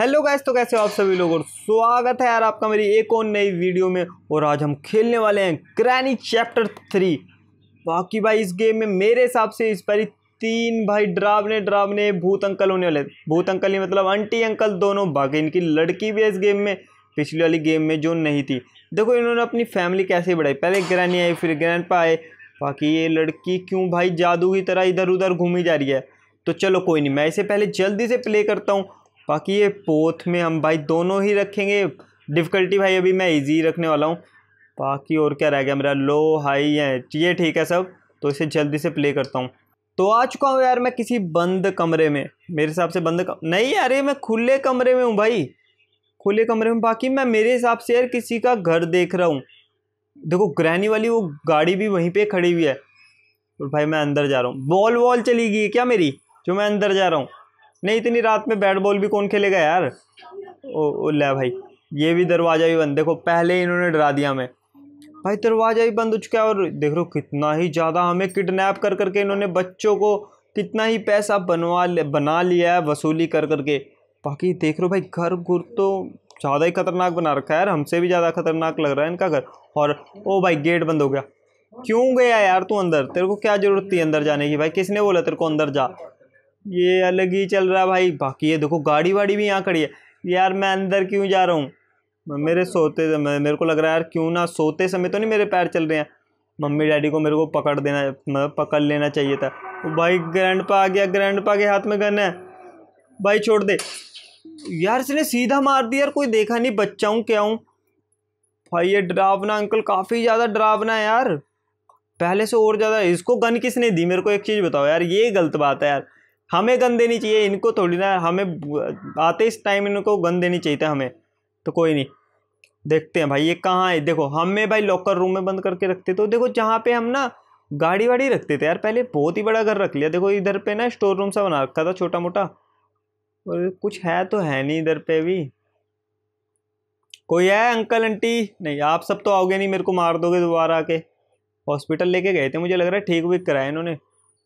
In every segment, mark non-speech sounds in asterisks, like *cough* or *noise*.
Hello guys तो कैसे हो आप सभी लोग और स्वागत है यार आपका मेरी एक और नई वीडियो में और आज हम खेलने वाले हैं क्रैनी चैप्टर थ्री बाकी भाई इस गेम में मेरे हिसाब से इस बारी तीन भाई ड्रावने ड्रावने भूत अंकल होने वाले भूत अंकल ही मतलब आंटी अंकल दोनों बाकी इनकी लड़की भी है इस गेम में पिछली वाली गेम में जो नहीं थी देखो इन्होंने अपनी फैमिली कैसे बढ़ाई पहले ग्रैनी आई फिर ग्रैंड आए बाकी ये लड़की क्यों भाई जादू की तरह इधर उधर घूमी जा रही है तो चलो कोई नहीं मैं इसे पहले जल्दी से प्ले करता हूँ बाकी ये पोथ में हम भाई दोनों ही रखेंगे डिफ़िकल्टी भाई अभी मैं इजी रखने वाला हूँ बाकी और क्या रह गया मेरा लो हाई है ये ठीक है सब तो इसे जल्दी से प्ले करता हूँ तो आ चुका हूँ यार मैं किसी बंद कमरे में मेरे हिसाब से बंद कम... नहीं यार ये मैं खुले कमरे में हूँ भाई खुले कमरे में बाकी मैं मेरे हिसाब से यार किसी का घर देख रहा हूँ देखो ग्रहणी वाली वो गाड़ी भी वहीं पर खड़ी हुई है और भाई मैं अंदर जा रहा हूँ बॉल वॉल चली गई क्या मेरी जो मैं अंदर जा रहा हूँ नहीं इतनी रात में बैट बॉल भी कौन खेलेगा यार ओ, ओ ले भाई ये भी दरवाज़ा ही बंद देखो पहले ही इन्होंने डरा दिया हमें भाई दरवाज़ा ही बंद हो चुका है और देख रो कितना ही ज़्यादा हमें किडनैप कर करके इन्होंने बच्चों को कितना ही पैसा बनवा बना लिया है वसूली कर करके बाकी देख रो भाई घर घुर तो ज़्यादा ही खतरनाक बना रखा है यार हमसे भी ज़्यादा खतरनाक लग रहा है इनका घर और ओ भाई गेट बंद हो गया क्यों गया यार तू अंदर तेरे को क्या ज़रूरत थी अंदर जाने की भाई किसने बोला तेरे को अंदर जा ये अलग ही चल रहा भाई बाकी ये देखो गाड़ी वाड़ी भी यहाँ खड़ी है यार मैं अंदर क्यों जा रहा हूँ मेरे सोते मेरे को लग रहा है यार क्यों ना सोते समय तो नहीं मेरे पैर चल रहे हैं मम्मी डैडी को मेरे को पकड़ देना मतलब पकड़ लेना चाहिए था भाई ग्रैंड पा आ गया ग्रैंड पा के हाथ में गन है भाई छोड़ दे यार इसने सीधा मार दिया यार कोई देखा नहीं बच्चा हूँ क्या हूँ भाई ये डरावना अंकल काफ़ी ज़्यादा डरावना है यार पहले से और ज़्यादा इसको गन किसने दी मेरे को एक चीज़ बताओ यार ये गलत बात है यार हमें गन देनी चाहिए इनको थोड़ी ना हमें आते इस टाइम इनको गन देनी चाहिए था हमें तो कोई नहीं देखते हैं भाई ये कहाँ है देखो हमें भाई लॉकर रूम में बंद करके रखते तो देखो जहाँ पे हम ना गाड़ी वाड़ी रखते थे यार पहले बहुत ही बड़ा घर रख लिया देखो इधर पे ना स्टोर रूम सा बना रखा था छोटा मोटा और कुछ है तो है नहीं इधर पे भी कोई है अंकल आंटी नहीं आप सब तो आओगे नहीं मेरे को मार दोगे दोबारा आके हॉस्पिटल लेके गए थे मुझे लग रहा है ठीक वीक कराया इन्होंने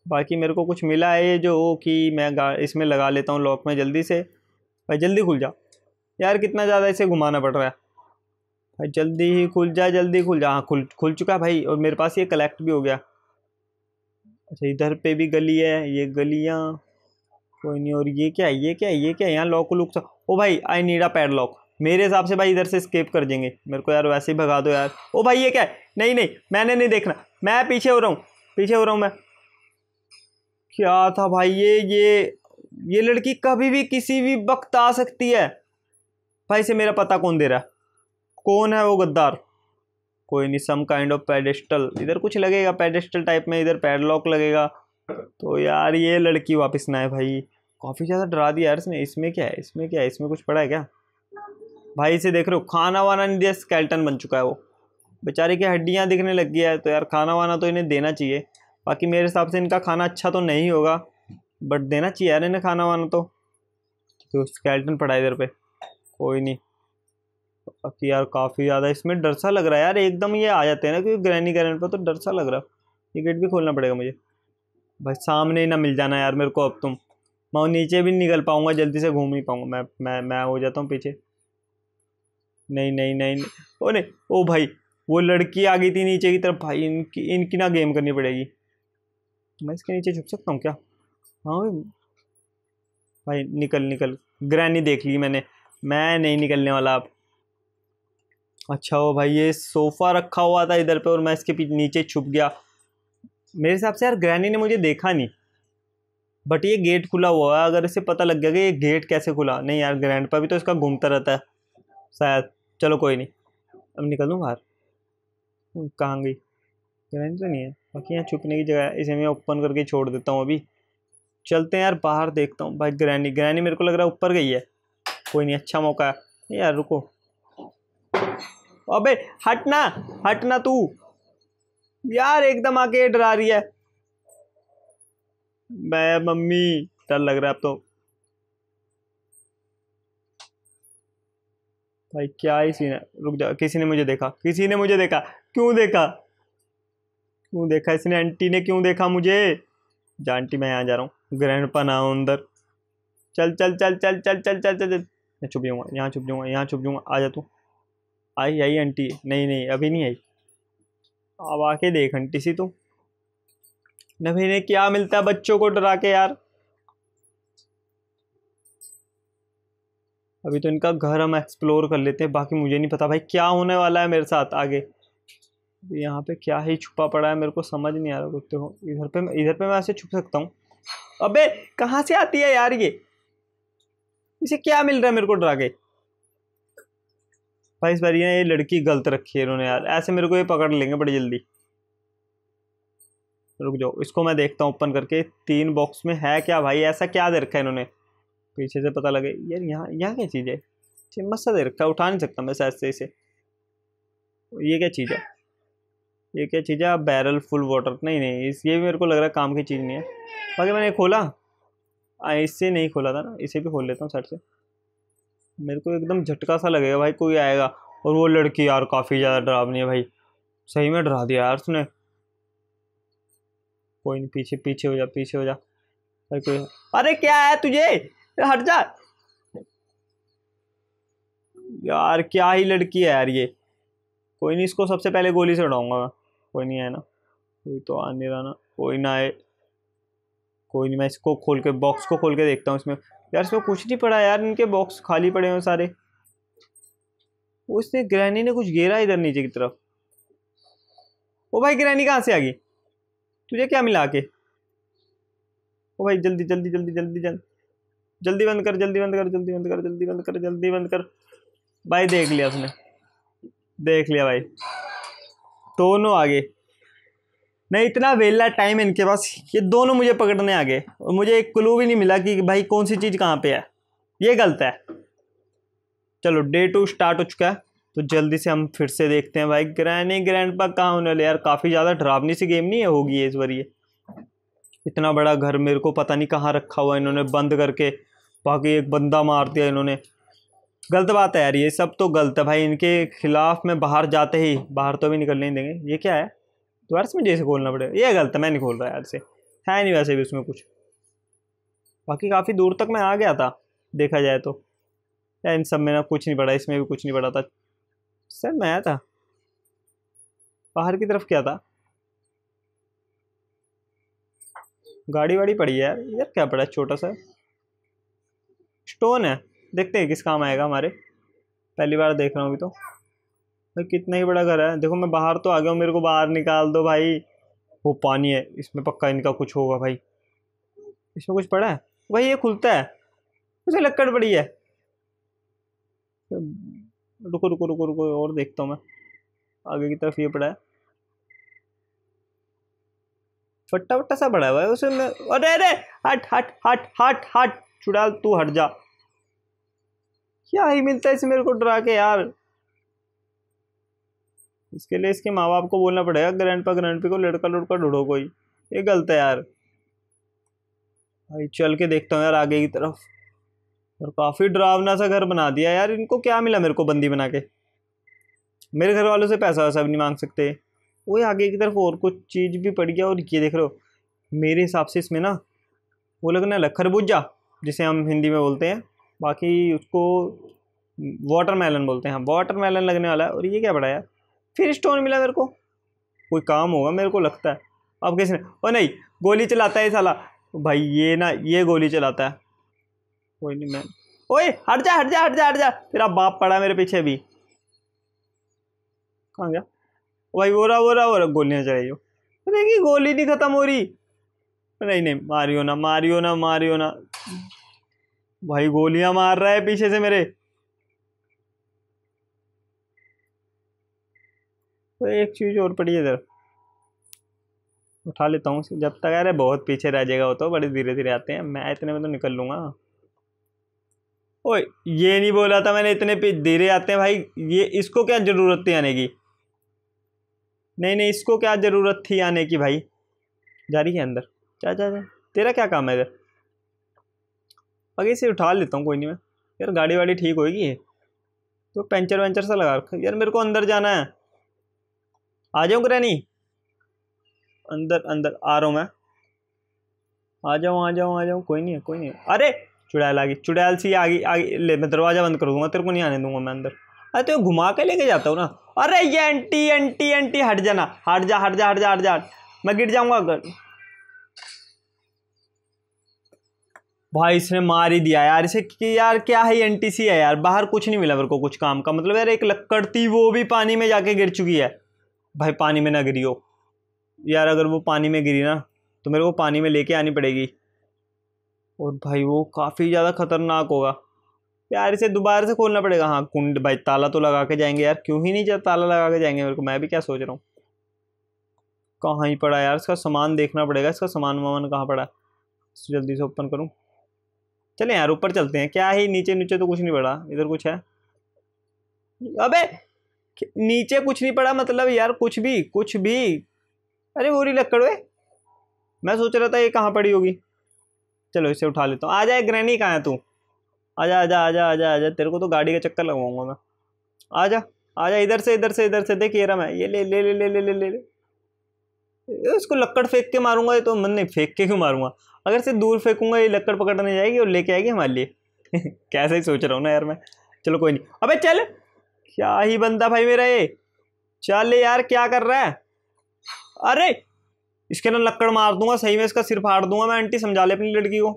बाकी मेरे को कुछ मिला है ये जो कि मैं इसमें लगा लेता हूँ लॉक में जल्दी से भाई जल्दी खुल जा यार कितना ज़्यादा इसे घुमाना पड़ रहा है भाई जल्दी ही खुल जा जल्दी खुल जा हाँ खुल खुल चुका है भाई और मेरे पास ये कलेक्ट भी हो गया अच्छा इधर पे भी गली है ये गलियाँ कोई नहीं और ये क्या ये क्या है ये क्या है यहाँ लॉक लुक सा ओ भाई आई नीड पैड लॉक मेरे हिसाब से भाई इधर से स्केप कर देंगे मेरे को यार वैसे ही भगा दो यार ओ भाई ये क्या है नहीं नहीं मैंने नहीं देखना मैं पीछे हो रहा हूँ पीछे हो रहा हूँ मैं क्या था भाई ये ये ये लड़की कभी भी किसी भी वक्त आ सकती है भाई से मेरा पता कौन दे रहा है कौन है वो गद्दार कोई नहीं सम काइंड ऑफ पेडेस्टल इधर कुछ लगेगा पेडेस्टल टाइप में इधर पैडलॉक लगेगा तो यार ये लड़की वापस ना है भाई काफ़ी ज़्यादा डरा दिया यार इसने इसमें क्या है इसमें क्या है इसमें कुछ पड़ा है क्या भाई इसे देख रहे हो खाना वाना नहीं दिया स्केल्टन बन चुका है वो बेचारे की हड्डियाँ दिखने लग गया है तो यार खाना वाना तो इन्हें देना चाहिए बाकी मेरे हिसाब से इनका खाना अच्छा तो नहीं होगा बट देना चाहिए यार इन्हें खाना वाना तो तो स्केल्टन पड़ा इधर पे कोई नहीं बाकी तो यार काफ़ी ज़्यादा इसमें डर सा लग रहा है यार एकदम ये आ जाते हैं ना क्योंकि ग्रैनी करंट पर तो डर सा लग रहा ये गेट भी खोलना पड़ेगा मुझे भाई सामने ही ना मिल जाना यार मेरे को अब तुम मैं नीचे भी निकल पाऊँगा जल्दी से घूम ही पाऊँगा मैं मैं मैं हो जाता हूँ पीछे नहीं नहीं, नहीं। ओ नहीं ओ भाई वो लड़की आ गई थी नीचे की तरफ भाई इनकी इनकी ना गेम करनी पड़ेगी मैं इसके नीचे छुप सकता हूँ क्या हाँ भाई भाई निकल निकल ग्रैनी देख ली मैंने मैं नहीं निकलने वाला अब अच्छा हो भाई ये सोफ़ा रखा हुआ था इधर पे और मैं इसके पीछे नीचे छुप गया मेरे हिसाब से यार ग्रैनी ने मुझे देखा नहीं बट ये गेट खुला हुआ है अगर इसे पता लग गया कि ये गेट कैसे खुला नहीं यार ग्रैंड पर भी तो इसका घूमता रहता है शायद चलो कोई नहीं अब निकल दूँ बाहर कहाँ गई ग्रैंड तो नहीं है बाकी यहाँ छुपने की जगह इसे मैं ओपन करके छोड़ देता हूँ अभी चलते हैं यार बाहर देखता हूँ भाई ग्रैनी ग्रैनी मेरे को लग रहा है ऊपर गई है कोई नहीं अच्छा मौका है यार रुको अबे हटना हटना तू यार एकदम आके डरा रही है मैं मम्मी डर लग रहा है अब तो भाई क्या ही सीन है रुक जा किसी ने मुझे देखा किसी ने मुझे देखा क्यों देखा क्यों देखा इसने आंटी ने क्यों देखा मुझे जा आंटी मैं यहाँ जा रहा हूँ ग्रैंड पा ना अंदर अंदर चल चल चल चल चल चल चल चल मैं छुप जाऊँगा यहाँ छुप जाऊँगा यहाँ छुप जाऊँगा आ जा तू आई आई आंटी नहीं नहीं अभी नहीं आई अब आके देख आंटी सी तू नभी ने क्या मिलता है बच्चों को डरा के यार अभी तो इनका घर हम एक्सप्लोर कर लेते हैं बाकी मुझे नहीं पता भाई क्या होने वाला है मेरे साथ आगे यहाँ पे क्या ही छुपा पड़ा है मेरे को समझ नहीं आ रहा कुत्ते हो इधर पे इधर पे मैं ऐसे छुप सकता हूँ अबे कहाँ से आती है यार ये इसे क्या मिल रहा है मेरे को डरा के भाई इस बार ये लड़की गलत रखी है इन्होंने यार ऐसे मेरे को ये पकड़ लेंगे बड़ी जल्दी रुक जाओ इसको मैं देखता हूँ ओपन करके तीन बॉक्स में है क्या भाई ऐसा क्या दे रखा है इन्होंने पीछे से पता लगे यार यहाँ यहाँ क्या चीज़ है चम्मच सा दे रखा है उठा नहीं सकता मैं ऐसे ऐसे ये क्या चीज़ है ये क्या चीज़ है बैरल फुल वाटर नहीं नहीं इस ये भी मेरे को लग रहा है काम की चीज़ नहीं है बाकी मैंने खोला आ, इससे नहीं खोला था ना इसे भी खोल लेता हूँ साइड से मेरे को एकदम झटका सा लगेगा भाई कोई आएगा और वो लड़की यार काफ़ी ज़्यादा डरावनी है भाई सही में डरा दिया यार उसने कोई नहीं पीछे पीछे हो जा पीछे हो जा भाई कोई अरे क्या है तुझे हट जा यार क्या ही लड़की है यार ये कोई नहीं इसको सबसे पहले गोली से उड़ाऊंगा मैं कोई नहीं है ना कोई तो आ नहीं रहा ना कोई ना आए कोई नहीं मैं इसको खोल के बॉक्स को खोल के देखता हूँ इसमें यार इसमें कुछ नहीं पड़ा यार इनके बॉक्स खाली पड़े हैं सारे वो इसने ग्रहणी ने कुछ घेरा इधर नीचे की तरफ ओ भाई ग्रहणी कहाँ से आ गई तुझे क्या मिला के ओ भाई जल्दी जल्दी जल्दी जल्दी जल्दी जल्दी बंद कर जल्दी बंद कर जल्दी बंद कर जल्दी बंद कर जल्दी बंद कर भाई देख लिया उसने देख लिया भाई दोनों आगे नहीं इतना वेला टाइम है इनके पास ये दोनों मुझे पकड़ने आ गए और मुझे एक क्लू भी नहीं मिला कि भाई कौन सी चीज़ कहाँ पे है ये गलत है चलो डे टू स्टार्ट हो चुका है तो जल्दी से हम फिर से देखते हैं भाई ग्रैंड ही ग्रैंड पर कहाँ होने वाले यार काफ़ी ज़्यादा डरावनी सी गेम नहीं है होगी इस बार ये इतना बड़ा घर मेरे को पता नहीं कहाँ रखा हुआ इन्होंने बंद करके बाकी एक बंदा मार दिया इन्होंने गलत बात है यार ये सब तो गलत है भाई इनके खिलाफ में बाहर जाते ही बाहर तो भी निकलने नहीं देंगे ये क्या है तो से मुझे जैसे खोलना पड़ेगा ये गलत है मैं नहीं खोल रहा यार से है नहीं वैसे भी उसमें कुछ बाकी काफ़ी दूर तक मैं आ गया था देखा जाए तो यार इन सब में ना कुछ नहीं पड़ा इसमें भी कुछ नहीं पड़ा था सर मैं आया था बाहर की तरफ क्या था गाड़ी वाड़ी पड़ी है यार यार क्या पड़ा है छोटा सा स्टोन है देखते हैं किस काम आएगा हमारे पहली बार देख रहा हूँ अभी तो भाई कितना ही बड़ा घर है देखो मैं बाहर तो आ गया हूँ मेरे को बाहर निकाल दो भाई वो पानी है इसमें पक्का इनका कुछ होगा भाई इसमें कुछ पड़ा है भाई ये खुलता है मुझे लक्कड़ पड़ी है रुको रुको रुको रुको और देखता हूँ मैं आगे की तरफ ये पड़ा है फट्टा फट्टा सा पड़ा है भाई उसमें अरे अरे हट हट हट हट हट चुड़ाल तू हट जा क्या ही मिलता है इसे मेरे को डरा के यार इसके लिए इसके माँ बाप को बोलना पड़ेगा ग्रैंड पा ग्रैंड को लड़का लड़का ढूंढो कोई ये गलत है यार भाई चल के देखता हूँ यार आगे की तरफ और काफ़ी डरावना सा घर बना दिया यार इनको क्या मिला मेरे को बंदी बना के मेरे घर वालों से पैसा वैसा भी नहीं मांग सकते वही आगे की तरफ और कुछ चीज़ भी पड़ गया और ये देख रहे हो मेरे हिसाब से इसमें ना वो लगना लग खरबूजा जिसे हम हिंदी में बोलते हैं बाकी उसको वाटर मेलन बोलते हैं वाटर हाँ, मेलन लगने वाला है और ये क्या पड़ा यार फिर स्टोन मिला मेरे को कोई काम होगा मेरे को लगता है अब किसी ने और नहीं गोली चलाता है साला भाई ये ना ये गोली चलाता है कोई नहीं मैं ओए हट जा हट जा हट जा हट जा तेरा बाप पड़ा मेरे पीछे भी कहाँ गया भाई वो रहा वो रहा वो रहा गोलियाँ चलाई देखिए गोली नहीं ख़त्म हो रही नहीं नहीं मारियो ना मारियो ना मारियो ना भाई गोलियां मार रहा है पीछे से मेरे तो एक चीज और पड़ी है इधर उठा लेता हूँ जब तक अरे बहुत पीछे रह जाएगा वो तो बड़े धीरे धीरे आते हैं मैं इतने में तो निकल लूंगा ओए ये नहीं बोला था मैंने इतने धीरे आते हैं भाई ये इसको क्या ज़रूरत थी आने की नहीं नहीं इसको क्या ज़रूरत थी आने की भाई जा रही है अंदर जा जा जा तेरा क्या काम है इधर बाकी इसे उठा लेता हूँ कोई नहीं मैं यार गाड़ी वाड़ी ठीक होगी तो पंचर वेंचर सा लगा रखा यार मेरे को अंदर जाना है आ जाऊँ ग्रैनी अंदर अंदर आ रहा हूँ मैं आ जाऊँ आ जाऊँ आ जाऊँ कोई नहीं है कोई नहीं है अरे चुड़ैल आ गई चुड़ैल सी आ गई आ गई ले मैं दरवाज़ा बंद कर दूंगा तेरे को नहीं आने दूंगा मैं अंदर अरे तो घुमा के लेके जाता हूँ ना अरे ये एंटी एंटी एंटी हट जाना हट जा हट जा हट जा हट जा मैं गिर जाऊँगा भाई इसने मार ही दिया यार इसे कि यार क्या है एनटीसी है यार बाहर कुछ नहीं मिला मेरे को कुछ काम का मतलब यार एक लक्कड़ थी वो भी पानी में जाके गिर चुकी है भाई पानी में ना गिरी हो यार अगर वो पानी में गिरी ना तो मेरे को पानी में लेके आनी पड़ेगी और भाई वो काफ़ी ज़्यादा खतरनाक होगा यार इसे दोबारा से खोलना पड़ेगा हाँ कुंड भाई ताला तो लगा के जाएंगे यार क्यों ही नहीं ताला लगा के जाएंगे मेरे को मैं भी क्या सोच रहा हूँ कहाँ ही पड़ा यार इसका सामान देखना पड़ेगा इसका सामान वामान कहाँ पड़ा जल्दी से ओपन करूँ चले यार ऊपर चलते हैं क्या ही नीचे नीचे तो कुछ नहीं पड़ा इधर कुछ है अबे नीचे कुछ नहीं पड़ा मतलब यार कुछ भी कुछ भी अरे वो रही लक्कड़ वे मैं सोच रहा था ये कहाँ पड़ी होगी चलो इसे उठा लेता हूँ आ जाए ग्रैनी कहाँ है तू आजा आजा आजा आजा आजा तेरे को तो गाड़ी का चक्कर लगवाऊंगा मैं आजा आजा इधर से इधर से इधर से देखिए रहा मैं ये ले ले ले ले ले ले ले ले उसको लक्कड़ फेंक के मारूंगा ये तो मन नहीं फेंक के क्यों मारूंगा अगर से दूर फेंकूंगा ये लकड़ पकड़ने जाएगी और लेके आएगी हमारे लिए *laughs* कैसे ही सोच रहा हूँ ना यार मैं चलो कोई नहीं अबे चल क्या ही बंदा भाई मेरा ये चल यार क्या कर रहा है अरे इसके ना लकड़ मार दूंगा सही में इसका सिर फाड़ दूंगा मैं आंटी समझा ले अपनी लड़की को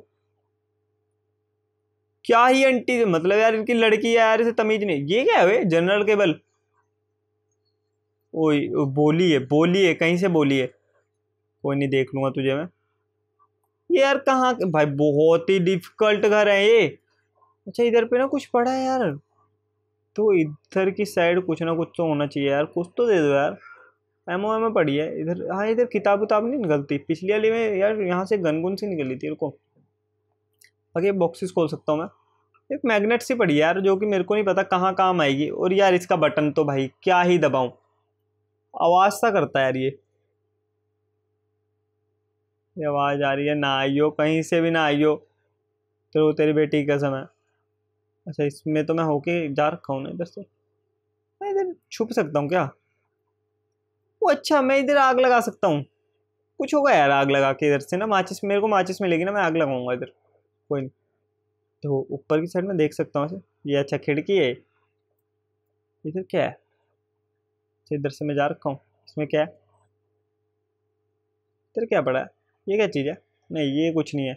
क्या ही आंटी मतलब यार इनकी लड़की है यार इसे तमीज नहीं ये क्या है वे जनरल केबल ओ बोली है बोली है कहीं से बोली है कोई नहीं देख लूंगा तुझे मैं यार कहाँ भाई बहुत ही डिफिकल्ट घर है ये अच्छा इधर पे ना कुछ पड़ा है यार तो इधर की साइड कुछ ना कुछ तो होना चाहिए यार कुछ तो दे दो यार एमओ एम पड़ी है इधर हाँ इधर किताब उताब नहीं निकलती पिछली वाली में यार यहाँ से गनगुन सी निकली थी रुको बाकी बॉक्सेस खोल सकता हूँ मैं एक मैग्नेट सी पड़ी यार जो कि मेरे को नहीं पता कहाँ काम आएगी और यार इसका बटन तो भाई क्या ही दबाऊँ आवाज़ सा करता है यार ये ये आवाज़ आ रही है ना आइयो कहीं से भी ना आइयो तो तेरी बेटी का समय अच्छा इसमें तो मैं होके जा रखा हूँ ना इधर से मैं इधर छुप सकता हूँ क्या वो अच्छा मैं इधर आग लगा सकता हूँ कुछ होगा यार आग लगा के इधर से ना माचिस मेरे को माचिस मिलेगी ना मैं आग लगाऊंगा इधर कोई नहीं तो ऊपर की साइड में देख सकता हूँ ये अच्छा खिड़की है इधर क्या है अच्छा, इधर से मैं जा रखा हूँ इसमें क्या है इधर क्या पड़ा है ये क्या चीज़ है नहीं ये कुछ नहीं है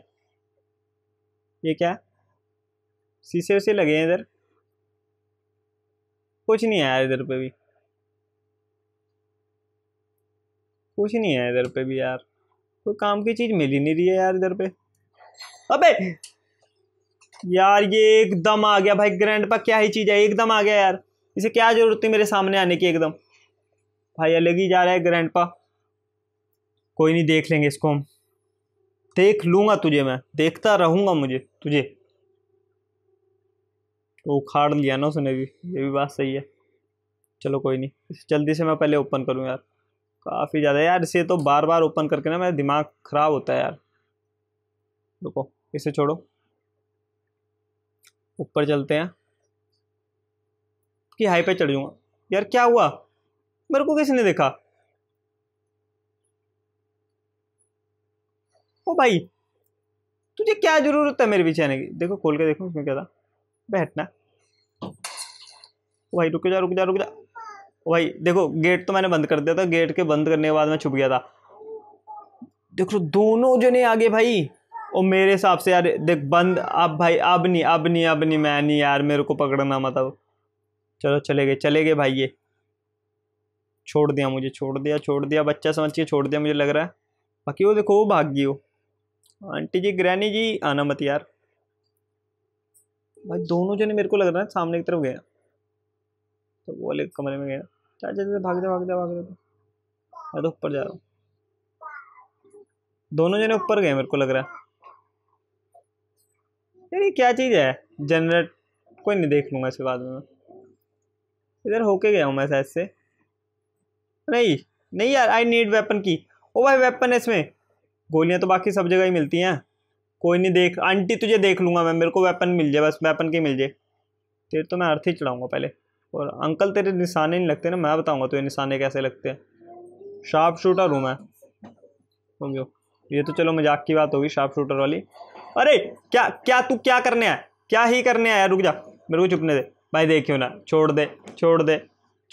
ये क्या शीशे उसे लगे हैं इधर कुछ नहीं है यार इधर पे भी कुछ नहीं है इधर पे भी यार कोई काम की चीज़ मिल ही नहीं रही है यार इधर पे अबे यार ये एकदम आ गया भाई ग्रैंड पा क्या ही चीज़ है एकदम आ गया यार इसे क्या ज़रूरत थी मेरे सामने आने की एकदम भाई अलग ही जा रहा है ग्रैंड पा कोई नहीं देख लेंगे इसको हम देख लूँगा तुझे मैं देखता रहूँगा मुझे तुझे तो उखाड़ लिया ना उसने भी ये भी बात सही है चलो कोई नहीं जल्दी से मैं पहले ओपन करूँ यार काफ़ी ज़्यादा यार इसे तो बार बार ओपन करके ना मेरा दिमाग ख़राब होता है यार रुको इसे छोड़ो ऊपर चलते हैं कि हाई पे चढ़ जाऊँगा यार क्या हुआ मेरे को किसने देखा ओ भाई तुझे क्या ज़रूरत है मेरे बिछाने की देखो खोल के देखो उसमें क्या था बैठना भाई रुक जा रुक जा रुक जा भाई देखो गेट तो मैंने बंद कर दिया था गेट के बंद करने के बाद मैं छुप गया था देखो दोनों जने आगे भाई और मेरे हिसाब से यार देख बंद अब भाई अब नहीं अब नहीं अब नहीं मैं नहीं यार मेरे को पकड़ना मत अब चलो चले गए चले गए भाई ये छोड़ दिया मुझे छोड़ दिया छोड़ दिया बच्चा समझ के छोड़ दिया मुझे लग रहा है बाकी वो देखो वो भाग गई हो आंटी जी ग्रैनी जी आना मत यार भाई दोनों जने मेरे को लग रहा है सामने की तरफ गया तो वो वाले कमरे में गया चाचा चाचा भाग जा भाग जा भाग जा मैं तो ऊपर जा रहा हूँ दोनों जने ऊपर गए मेरे को लग रहा है यार ये क्या चीज़ है जनरेट कोई नहीं देख लूँगा इसके बाद में इधर होके गया हूँ मैं शायद से नहीं नहीं यार आई नीड वेपन की ओ भाई वेपन है इसमें गोलियां तो बाकी सब जगह ही मिलती हैं कोई नहीं देख आंटी तुझे देख लूँगा मैं मेरे को वेपन मिल जाए बस वेपन के मिल जाए तेरे तो मैं अर्थ ही चढ़ाऊँगा पहले और अंकल तेरे निशाने नहीं लगते ना मैं बताऊँगा तुझे निशाने कैसे लगते हैं शार्प शूटर हूँ मैं समझो ये तो चलो मजाक की बात होगी शार्प शूटर वाली अरे क्या क्या तू क्या करने आया क्या ही करने आया रुक जा मेरे को चुपने दे भाई देखियो ना छोड़ दे छोड़ दे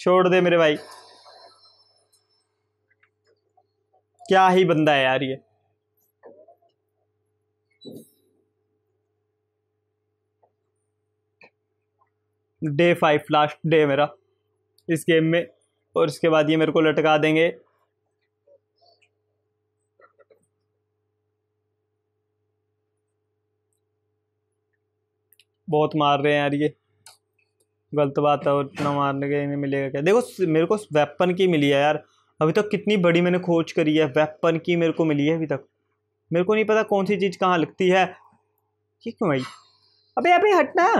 छोड़ दे मेरे भाई क्या ही बंदा है यार ये डे फाइव लास्ट डे मेरा इस गेम में और इसके बाद ये मेरे को लटका देंगे बहुत मार रहे हैं यार ये गलत बात है और इतना मारने के इन्हें मिलेगा क्या देखो मेरे को वेपन की मिली है यार अभी तक कितनी बड़ी मैंने खोज करी है वेपन की मेरे को मिली है अभी तक मेरे को नहीं पता कौन सी चीज़ कहाँ लगती है ठीक है भाई अबे अबे हटना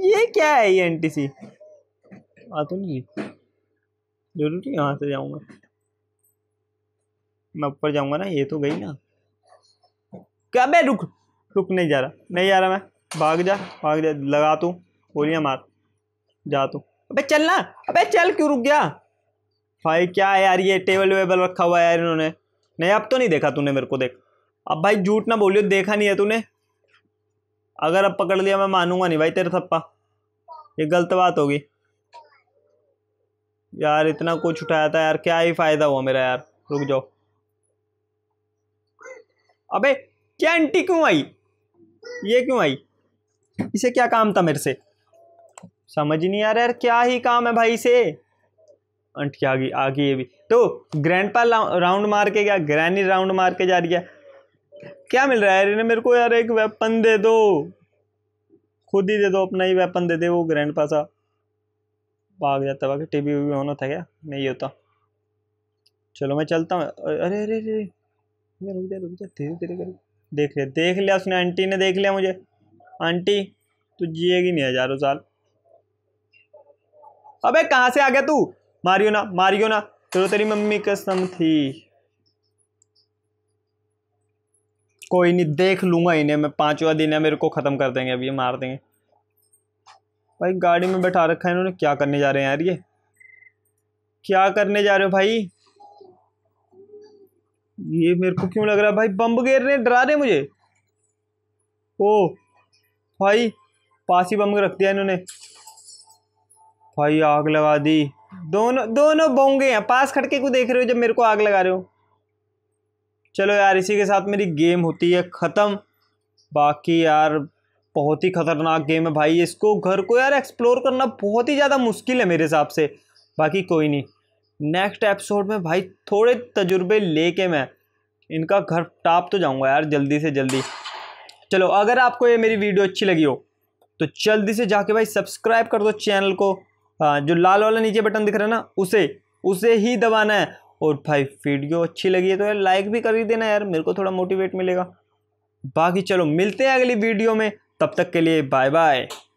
ये क्या है ये एन सी आ तो नहीं जरूर यहाँ से जाऊँगा मैं ऊपर जाऊँगा ना ये तो गई ना क्या मैं रुक रुक नहीं जा रहा नहीं जा रहा मैं भाग जा भाग जा लगा तू गोलियाँ मार जा तू अबे चलना अबे चल क्यों रुक गया भाई क्या है यार ये टेबल वेबल रखा हुआ है यार इन्होंने नहीं अब तो नहीं देखा तूने मेरे को देख अब भाई झूठ ना बोलियो देखा नहीं है तूने अगर अब पकड़ लिया मैं मानूंगा नहीं भाई तेरे थप्पा ये गलत बात होगी यार इतना कुछ उठाया था यार क्या ही फायदा हुआ मेरा यार रुक जाओ अबे क्या एंटी क्यों आई ये क्यों आई इसे क्या काम था मेरे से समझ नहीं आ रहा यार क्या ही काम है भाई से अंटी आ गई आ गई ये भी तो ग्रैंड पा राउंड मार के गया ग्रैनी राउंड मार के जा रही है क्या मिल रहा है अरे मेरे को यार एक वेपन दे दो खुद ही दे दो अपना ही वेपन दे दे वो ग्रैंड पासा भाग जाता बाकी टीवी वी होना था क्या नहीं होता चलो मैं चलता हूँ अरे अरे अरे रुक जा रुक जा धीरे धीरे कर देख लिया देख लिया उसने आंटी ने देख लिया मुझे आंटी तू जिएगी नहीं हजारों साल अबे कहाँ से आ गया तू मारियो ना मारियो ना चलो तेरी मम्मी कसम थी कोई नहीं देख लूंगा इन्हें मैं पांचवा दिन है मेरे को ख़त्म कर देंगे अब ये मार देंगे भाई गाड़ी में बैठा रखा है इन्होंने क्या करने जा रहे हैं यार ये क्या करने जा रहे हो भाई ये मेरे को क्यों लग रहा है भाई बम गेर रहे डरा रहे मुझे ओ भाई पास ही बम रख दिया इन्होंने भाई आग लगा दी दोनों दोनों बोंगे हैं पास खड़के को देख रहे हो जब मेरे को आग लगा रहे हो चलो यार इसी के साथ मेरी गेम होती है ख़त्म बाकी यार बहुत ही ख़तरनाक गेम है भाई इसको घर को यार एक्सप्लोर करना बहुत ही ज़्यादा मुश्किल है मेरे हिसाब से बाकी कोई नहीं नेक्स्ट एपिसोड में भाई थोड़े तजुर्बे लेके मैं इनका घर टाप तो जाऊंगा यार जल्दी से जल्दी चलो अगर आपको ये मेरी वीडियो अच्छी लगी हो तो जल्दी से जाके भाई सब्सक्राइब कर दो चैनल को हाँ, जो लाल वाला नीचे बटन दिख रहा है ना उसे उसे ही दबाना है और भाई वीडियो अच्छी लगी है तो यार लाइक भी कर ही देना यार मेरे को थोड़ा मोटिवेट मिलेगा बाकी चलो मिलते हैं अगली वीडियो में तब तक के लिए बाय बाय